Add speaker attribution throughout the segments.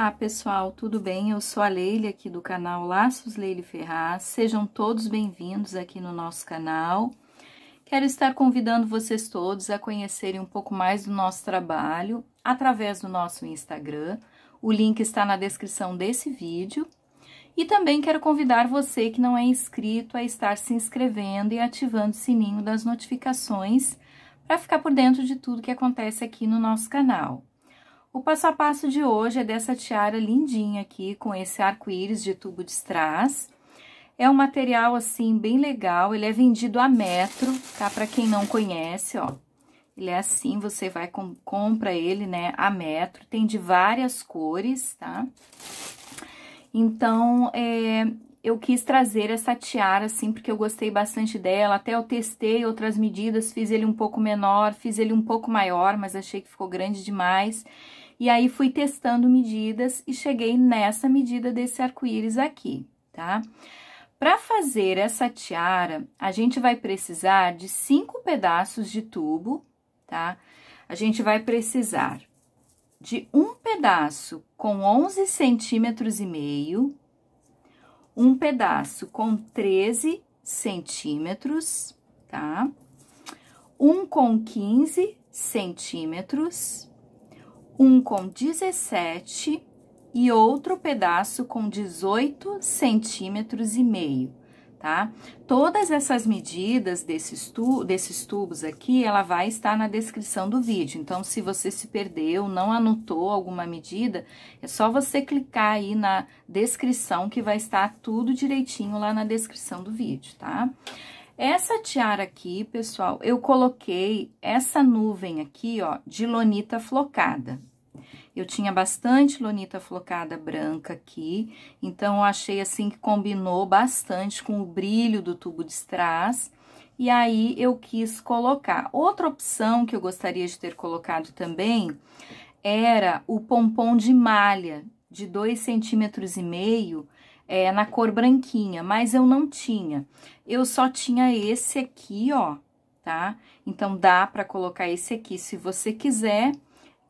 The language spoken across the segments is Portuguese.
Speaker 1: Olá pessoal, tudo bem? Eu sou a Leile aqui do canal Laços Leile Ferraz. Sejam todos bem-vindos aqui no nosso canal. Quero estar convidando vocês todos a conhecerem um pouco mais do nosso trabalho através do nosso Instagram. O link está na descrição desse vídeo. E também quero convidar você que não é inscrito a estar se inscrevendo e ativando o sininho das notificações para ficar por dentro de tudo que acontece aqui no nosso canal. O passo a passo de hoje é dessa tiara lindinha aqui, com esse arco-íris de tubo de strass. É um material, assim, bem legal, ele é vendido a metro, tá? Pra quem não conhece, ó. Ele é assim, você vai, com, compra ele, né, a metro. Tem de várias cores, tá? Então, é, eu quis trazer essa tiara, assim, porque eu gostei bastante dela. Até eu testei outras medidas, fiz ele um pouco menor, fiz ele um pouco maior, mas achei que ficou grande demais. E aí, fui testando medidas e cheguei nessa medida desse arco-íris aqui, tá? Para fazer essa tiara, a gente vai precisar de cinco pedaços de tubo, tá? A gente vai precisar de um pedaço com 11 centímetros e meio, um pedaço com 13 centímetros, tá? Um com 15 centímetros, um com 17 e outro pedaço com 18 centímetros e meio, tá? Todas essas medidas desses, tu, desses tubos aqui, ela vai estar na descrição do vídeo. Então, se você se perdeu, não anotou alguma medida, é só você clicar aí na descrição que vai estar tudo direitinho lá na descrição do vídeo, tá? Essa tiara aqui, pessoal, eu coloquei essa nuvem aqui, ó, de lonita flocada. Eu tinha bastante lonita flocada branca aqui, então eu achei assim que combinou bastante com o brilho do tubo de strass. E aí, eu quis colocar. Outra opção que eu gostaria de ter colocado também era o pompom de malha de 2,5 centímetros e meio é, na cor branquinha, mas eu não tinha. Eu só tinha esse aqui, ó, tá? Então, dá para colocar esse aqui se você quiser.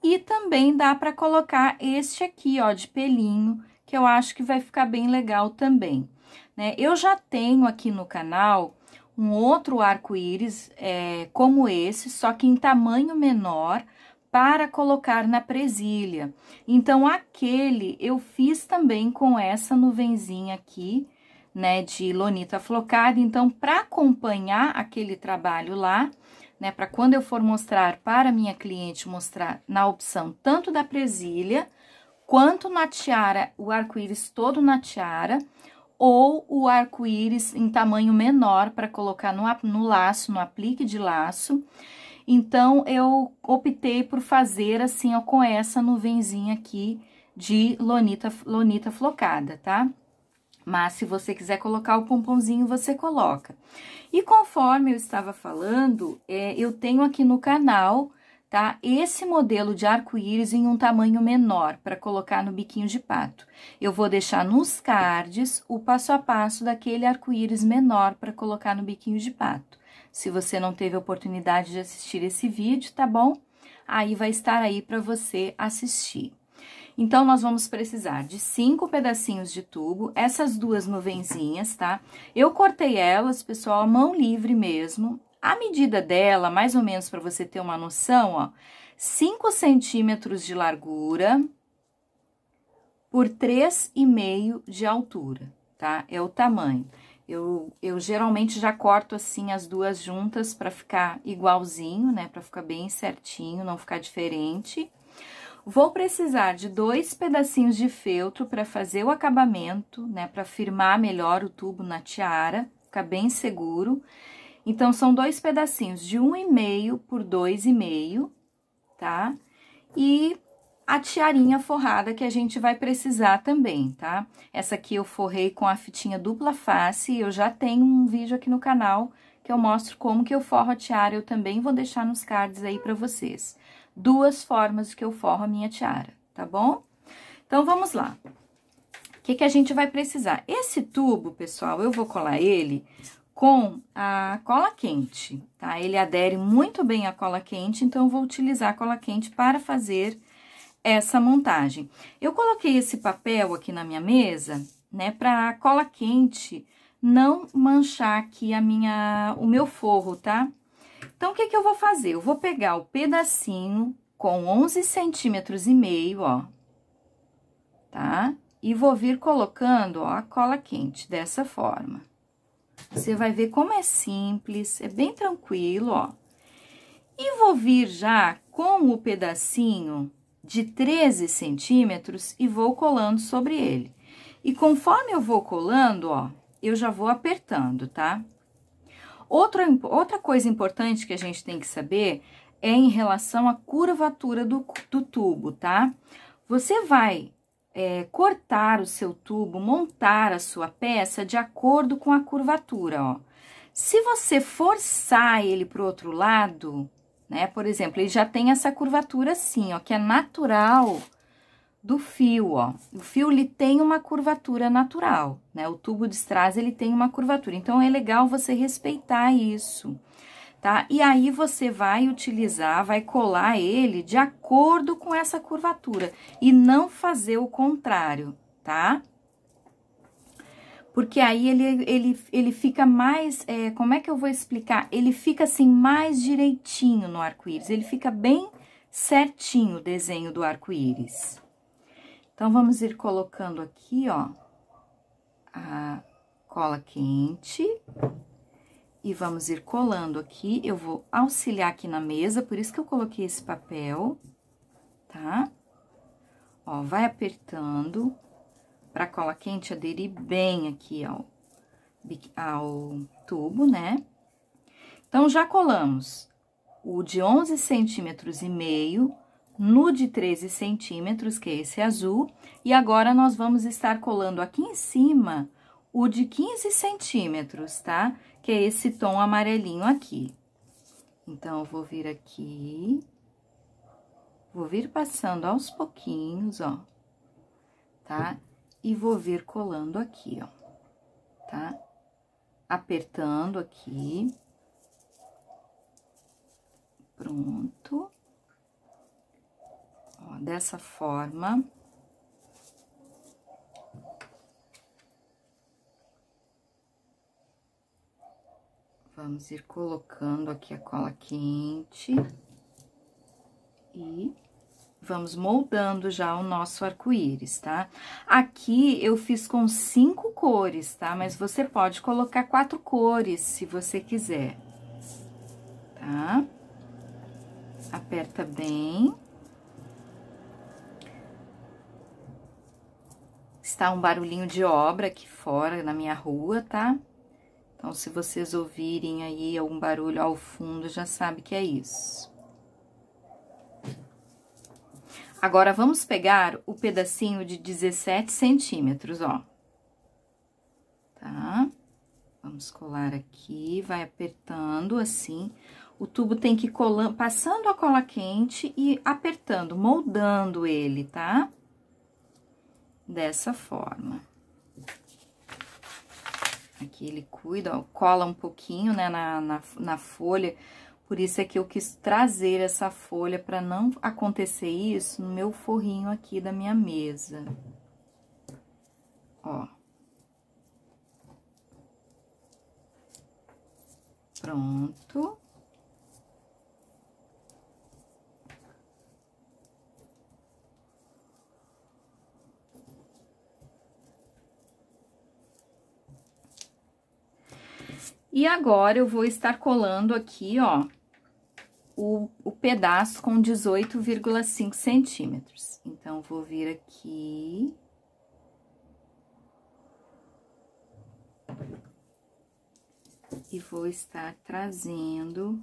Speaker 1: E também dá para colocar este aqui, ó, de pelinho, que eu acho que vai ficar bem legal também, né? Eu já tenho aqui no canal um outro arco-íris é, como esse, só que em tamanho menor, para colocar na presilha. Então, aquele eu fiz também com essa nuvenzinha aqui, né, de lonita flocada. Então, para acompanhar aquele trabalho lá, né, para quando eu for mostrar para minha cliente, mostrar na opção tanto da presilha, quanto na tiara, o arco-íris todo na tiara, ou o arco-íris em tamanho menor para colocar no, no laço, no aplique de laço. Então, eu optei por fazer assim, ó, com essa nuvenzinha aqui de lonita, lonita flocada, tá? mas se você quiser colocar o pomponzinho, você coloca. E conforme eu estava falando, é, eu tenho aqui no canal, tá, esse modelo de arco-íris em um tamanho menor para colocar no biquinho de pato. Eu vou deixar nos cards o passo a passo daquele arco-íris menor para colocar no biquinho de pato. Se você não teve oportunidade de assistir esse vídeo, tá bom? Aí vai estar aí para você assistir. Então, nós vamos precisar de cinco pedacinhos de tubo, essas duas nuvenzinhas, tá? Eu cortei elas, pessoal, mão livre mesmo. A medida dela, mais ou menos para você ter uma noção, ó, 5 centímetros de largura por 3,5 de altura, tá? É o tamanho. Eu, eu, geralmente já corto assim as duas juntas para ficar igualzinho, né? Para ficar bem certinho, não ficar diferente. Vou precisar de dois pedacinhos de feltro para fazer o acabamento, né, para firmar melhor o tubo na tiara, ficar bem seguro. Então, são dois pedacinhos de um e meio por dois e meio, tá? E a tiarinha forrada que a gente vai precisar também, tá? Essa aqui eu forrei com a fitinha dupla face eu já tenho um vídeo aqui no canal que eu mostro como que eu forro a tiara, eu também vou deixar nos cards aí para vocês duas formas que eu forro a minha tiara, tá bom? Então, vamos lá. O que, que a gente vai precisar? Esse tubo, pessoal, eu vou colar ele com a cola quente, tá? Ele adere muito bem à cola quente, então, eu vou utilizar a cola quente para fazer essa montagem. Eu coloquei esse papel aqui na minha mesa, né, para a cola quente não manchar aqui a minha, o meu forro, tá? Então, o que, que eu vou fazer? Eu vou pegar o pedacinho com 11 centímetros e meio, ó, tá? E vou vir colocando, ó, a cola quente dessa forma. Você vai ver como é simples, é bem tranquilo, ó. E vou vir já com o pedacinho de 13 centímetros e vou colando sobre ele. E conforme eu vou colando, ó, eu já vou apertando, tá? Outra, outra coisa importante que a gente tem que saber é em relação à curvatura do, do tubo, tá? Você vai é, cortar o seu tubo, montar a sua peça de acordo com a curvatura, ó. Se você forçar ele para o outro lado, né? Por exemplo, ele já tem essa curvatura assim, ó, que é natural do fio, ó. O fio, ele tem uma curvatura natural, né? O tubo de strass, ele tem uma curvatura. Então, é legal você respeitar isso, tá? E aí, você vai utilizar, vai colar ele de acordo com essa curvatura. E não fazer o contrário, tá? Porque aí, ele, ele, ele fica mais... É, como é que eu vou explicar? Ele fica, assim, mais direitinho no arco-íris. Ele fica bem certinho o desenho do arco-íris. Então, vamos ir colocando aqui, ó, a cola quente e vamos ir colando aqui. Eu vou auxiliar aqui na mesa, por isso que eu coloquei esse papel, tá? Ó, vai apertando pra cola quente aderir bem aqui ao, ao tubo, né? Então, já colamos o de 11 centímetros e meio no de 13 centímetros, que é esse azul, e agora nós vamos estar colando aqui em cima o de 15 centímetros, tá? Que é esse tom amarelinho aqui. Então, eu vou vir aqui, vou vir passando aos pouquinhos, ó, tá? E vou vir colando aqui, ó, tá? Apertando aqui. Pronto dessa forma. Vamos ir colocando aqui a cola quente e vamos moldando já o nosso arco-íris, tá? Aqui eu fiz com cinco cores, tá? Mas você pode colocar quatro cores, se você quiser, tá? Aperta bem. Está um barulhinho de obra aqui fora na minha rua, tá? Então, se vocês ouvirem aí algum barulho ao fundo, já sabe que é isso. Agora, vamos pegar o pedacinho de 17 centímetros, ó. Tá? Vamos colar aqui, vai apertando assim. O tubo tem que ir colando, passando a cola quente e apertando, moldando ele, tá? Tá? dessa forma. Aqui ele cuida, ó, cola um pouquinho, né, na, na, na folha, por isso é que eu quis trazer essa folha para não acontecer isso no meu forrinho aqui da minha mesa. Ó. Pronto. E agora, eu vou estar colando aqui, ó, o, o pedaço com 18,5 centímetros. Então, vou vir aqui... E vou estar trazendo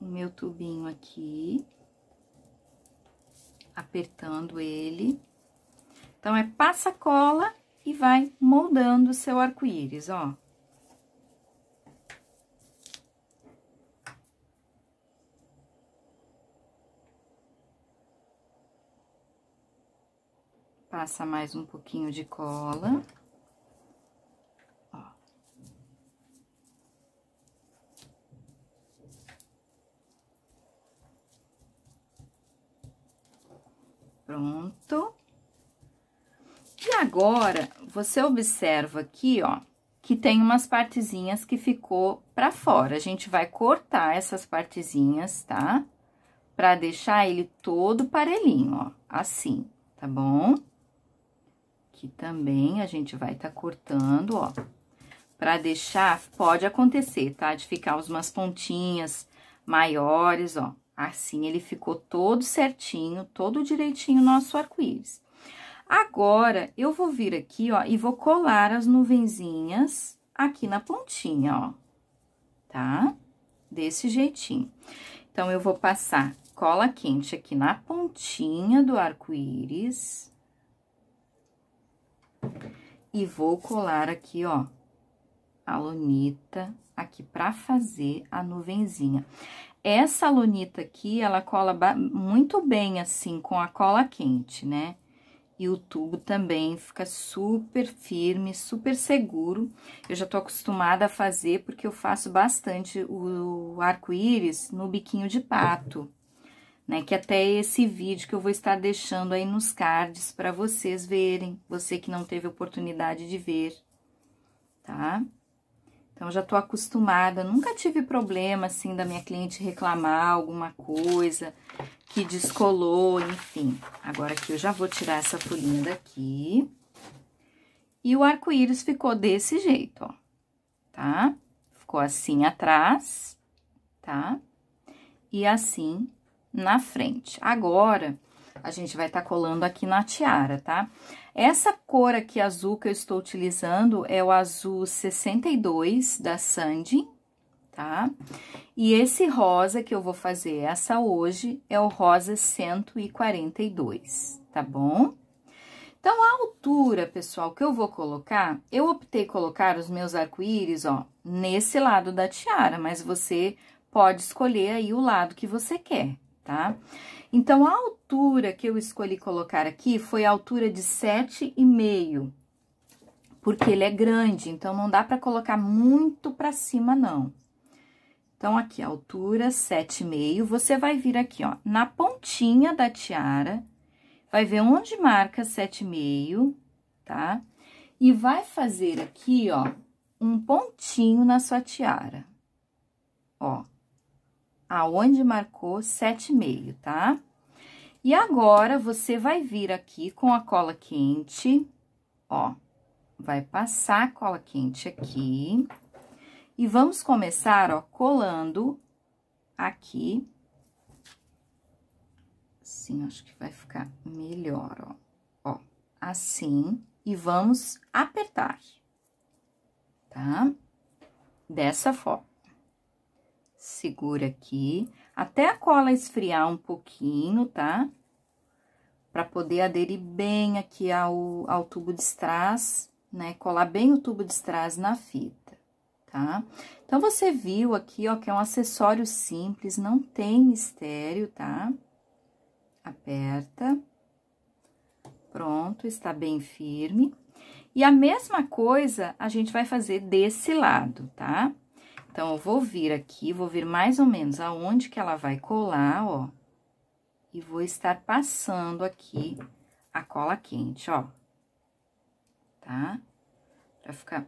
Speaker 1: o meu tubinho aqui, apertando ele. Então, é passa cola e vai moldando o seu arco-íris, ó. passa mais um pouquinho de cola. Ó. Pronto. E agora, você observa aqui, ó, que tem umas partezinhas que ficou pra fora. A gente vai cortar essas partezinhas, tá? Pra deixar ele todo parelhinho, ó, assim, tá bom? Aqui também a gente vai tá cortando, ó. Pra deixar, pode acontecer, tá? De ficar umas pontinhas maiores, ó. Assim ele ficou todo certinho, todo direitinho nosso arco-íris. Agora, eu vou vir aqui, ó, e vou colar as nuvenzinhas aqui na pontinha, ó. Tá? Desse jeitinho. Então, eu vou passar cola quente aqui na pontinha do arco-íris. E vou colar aqui, ó, a lunita aqui pra fazer a nuvenzinha. Essa lunita aqui, ela cola muito bem, assim, com a cola quente, né? E o tubo também fica super firme, super seguro. Eu já tô acostumada a fazer, porque eu faço bastante o arco-íris no biquinho de pato né? Que até esse vídeo que eu vou estar deixando aí nos cards para vocês verem, você que não teve oportunidade de ver, tá? Então, já tô acostumada, nunca tive problema, assim, da minha cliente reclamar alguma coisa que descolou, enfim. Agora aqui eu já vou tirar essa folhinha daqui. E o arco-íris ficou desse jeito, ó, tá? Ficou assim atrás, tá? E assim na frente. Agora, a gente vai estar tá colando aqui na tiara, tá? Essa cor aqui azul que eu estou utilizando é o azul 62 da Sandy, tá? E esse rosa que eu vou fazer essa hoje é o rosa 142, tá bom? Então, a altura, pessoal, que eu vou colocar, eu optei colocar os meus arco-íris, ó, nesse lado da tiara, mas você pode escolher aí o lado que você quer, tá? Então, a altura que eu escolhi colocar aqui foi a altura de 7,5, porque ele é grande, então não dá para colocar muito para cima, não. Então, aqui, altura 7,5, você vai vir aqui, ó, na pontinha da tiara, vai ver onde marca 7,5, tá? E vai fazer aqui, ó, um pontinho na sua tiara, ó aonde marcou 7,5, tá? E agora, você vai vir aqui com a cola quente, ó, vai passar a cola quente aqui. E vamos começar, ó, colando aqui. Assim, acho que vai ficar melhor, ó. Ó, assim. E vamos apertar, tá? Dessa forma segura aqui, até a cola esfriar um pouquinho, tá? Pra poder aderir bem aqui ao, ao tubo de strass, né? Colar bem o tubo de strass na fita, tá? Então, você viu aqui, ó, que é um acessório simples, não tem mistério, tá? Aperta. Pronto, está bem firme. E a mesma coisa a gente vai fazer desse lado, tá? Tá? Então, eu vou vir aqui, vou vir mais ou menos aonde que ela vai colar, ó. E vou estar passando aqui a cola quente, ó. Tá? Pra ficar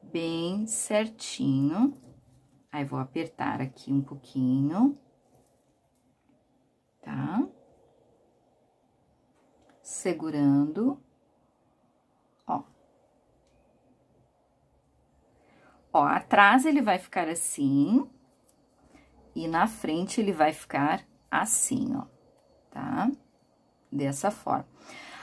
Speaker 1: bem certinho. Aí, vou apertar aqui um pouquinho. Tá? Segurando. Ó, atrás ele vai ficar assim, e na frente ele vai ficar assim, ó, tá? Dessa forma.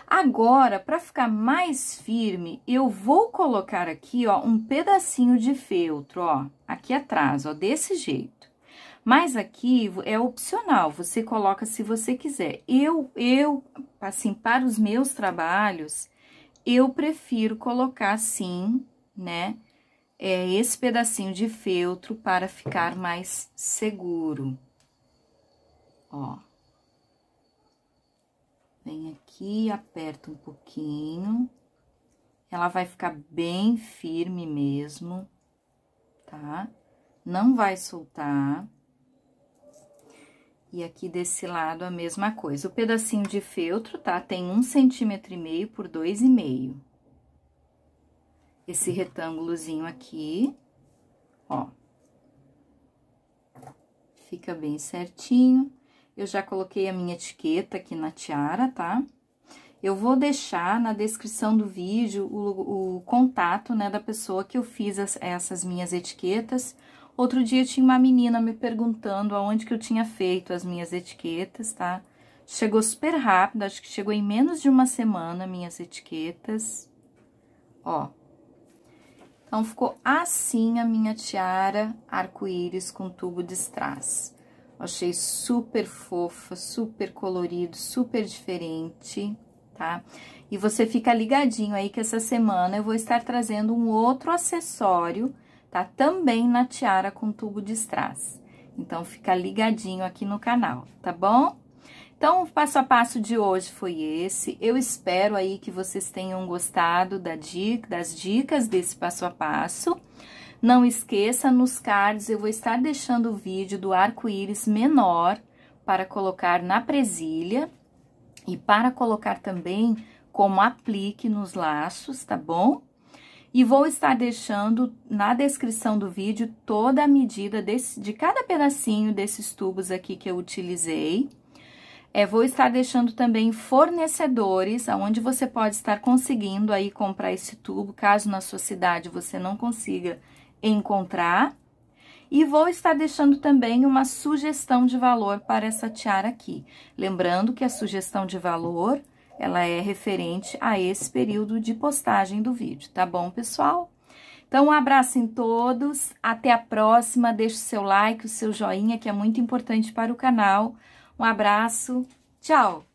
Speaker 1: Agora, para ficar mais firme, eu vou colocar aqui, ó, um pedacinho de feltro, ó, aqui atrás, ó, desse jeito. Mas aqui é opcional, você coloca se você quiser. Eu, eu, assim, para os meus trabalhos, eu prefiro colocar assim, né, é esse pedacinho de feltro para ficar mais seguro. Ó. Vem aqui, aperta um pouquinho. Ela vai ficar bem firme mesmo, tá? Não vai soltar. E aqui desse lado a mesma coisa. O pedacinho de feltro, tá? Tem um centímetro e meio por dois e meio esse retângulozinho aqui, ó. Fica bem certinho. Eu já coloquei a minha etiqueta aqui na tiara, tá? Eu vou deixar na descrição do vídeo o, o contato, né, da pessoa que eu fiz as, essas minhas etiquetas. Outro dia tinha uma menina me perguntando aonde que eu tinha feito as minhas etiquetas, tá? Chegou super rápido, acho que chegou em menos de uma semana minhas etiquetas. Ó, então, ficou assim a minha tiara arco-íris com tubo de strass. Achei super fofa, super colorido, super diferente, tá? E você fica ligadinho aí que essa semana eu vou estar trazendo um outro acessório, tá? Também na tiara com tubo de strass. Então, fica ligadinho aqui no canal, tá bom? Então, o passo a passo de hoje foi esse. Eu espero aí que vocês tenham gostado da dica, das dicas desse passo a passo. Não esqueça, nos cards eu vou estar deixando o vídeo do arco-íris menor para colocar na presilha e para colocar também como aplique nos laços, tá bom? E vou estar deixando na descrição do vídeo toda a medida desse, de cada pedacinho desses tubos aqui que eu utilizei é, vou estar deixando também fornecedores, aonde você pode estar conseguindo aí comprar esse tubo, caso na sua cidade você não consiga encontrar. E vou estar deixando também uma sugestão de valor para essa tiara aqui. Lembrando que a sugestão de valor, ela é referente a esse período de postagem do vídeo, tá bom, pessoal? Então, um abraço em todos, até a próxima, deixe o seu like, o seu joinha, que é muito importante para o canal. Um abraço, tchau!